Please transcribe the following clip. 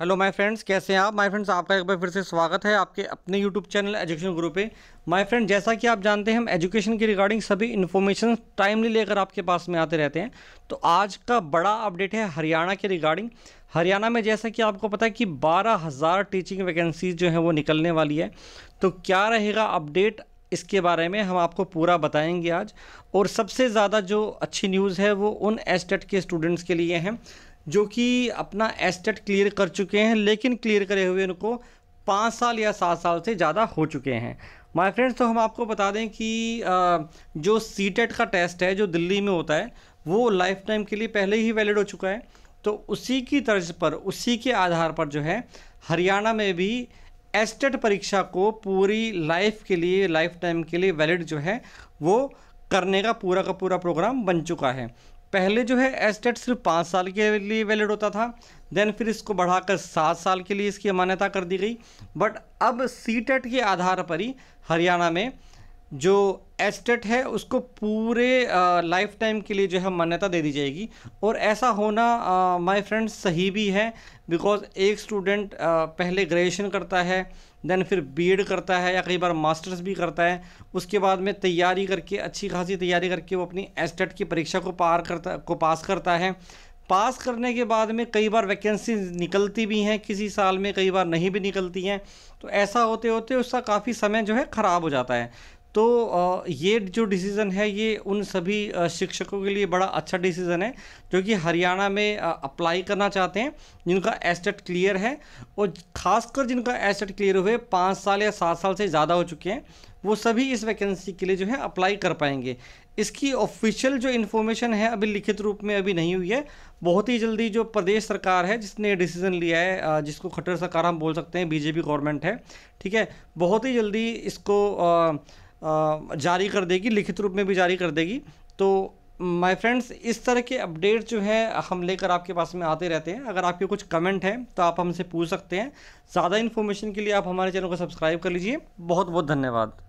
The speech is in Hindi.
हेलो माय फ्रेंड्स कैसे हैं आप माय फ्रेंड्स आपका एक बार फिर से स्वागत है आपके अपने यूट्यूब चैनल एजुकेशन ग्रुप पे माय फ्रेंड जैसा कि आप जानते हैं हम एजुकेशन के रिगार्डिंग सभी इन्फॉर्मेशन टाइमली लेकर आपके पास में आते रहते हैं तो आज का बड़ा अपडेट है हरियाणा के रिगार्डिंग हरियाणा में जैसा कि आपको पता है कि बारह हज़ार टीचिंग वैकेंसीज जो है वो निकलने वाली है तो क्या रहेगा अपडेट इसके बारे में हम आपको पूरा बताएंगे आज और सबसे ज़्यादा जो अच्छी न्यूज़ है वो उन एस्टेट e के स्टूडेंट्स के लिए हैं जो कि अपना एस्टेट क्लियर कर चुके हैं लेकिन क्लियर करे हुए उनको पाँच साल या सात साल से ज़्यादा हो चुके हैं माय फ्रेंड्स तो हम आपको बता दें कि जो सी e का टेस्ट है जो दिल्ली में होता है वो लाइफ टाइम के लिए पहले ही वैलिड हो चुका है तो उसी की तर्ज पर उसी के आधार पर जो है हरियाणा में भी एस्टेट परीक्षा को पूरी लाइफ के लिए लाइफ टाइम के लिए वैलिड जो है वो करने का पूरा का पूरा प्रोग्राम बन चुका है पहले जो है एस्टेट सिर्फ पाँच साल के लिए वैलिड होता था देन फिर इसको बढ़ाकर सात साल के लिए इसकी मान्यता कर दी गई बट अब सी टेट e के आधार पर ही हरियाणा में जो एस्टेट है उसको पूरे लाइफ टाइम के लिए जो है मान्यता दे दी जाएगी और ऐसा होना माय फ्रेंड्स सही भी है बिकॉज एक स्टूडेंट पहले ग्रेजुएशन करता है देन फिर बीएड करता है या कई बार मास्टर्स भी करता है उसके बाद में तैयारी करके अच्छी खासी तैयारी करके वो अपनी एस्टेट की परीक्षा को पार करता को पास करता है पास करने के बाद में कई बार वैकेंसी निकलती भी हैं किसी साल में कई बार नहीं भी निकलती हैं तो ऐसा होते होते उसका काफ़ी समय जो है ख़राब हो जाता है तो ये जो डिसीज़न है ये उन सभी शिक्षकों के लिए बड़ा अच्छा डिसीज़न है जो कि हरियाणा में अप्लाई करना चाहते हैं जिनका एसेट क्लियर e है और ख़ासकर जिनका एसेट क्लियर e हुए पाँच साल या सात साल से ज़्यादा हो चुके हैं वो सभी इस वैकेंसी के लिए जो है अप्लाई कर पाएंगे इसकी ऑफिशियल जो इन्फॉर्मेशन है अभी लिखित रूप में अभी नहीं हुई है बहुत ही जल्दी जो प्रदेश सरकार है जिसने डिसीजन लिया है जिसको खट्टर सरकार हम बोल सकते हैं बीजेपी गवर्नमेंट है ठीक है बहुत ही जल्दी इसको आ, जारी कर देगी लिखित रूप में भी जारी कर देगी तो माय फ्रेंड्स इस तरह के अपडेट जो है हम लेकर आपके पास में आते रहते हैं अगर आपके कुछ कमेंट हैं तो आप हमसे पूछ सकते हैं ज़्यादा इन्फॉर्मेशन के लिए आप हमारे चैनल को सब्सक्राइब कर लीजिए बहुत बहुत धन्यवाद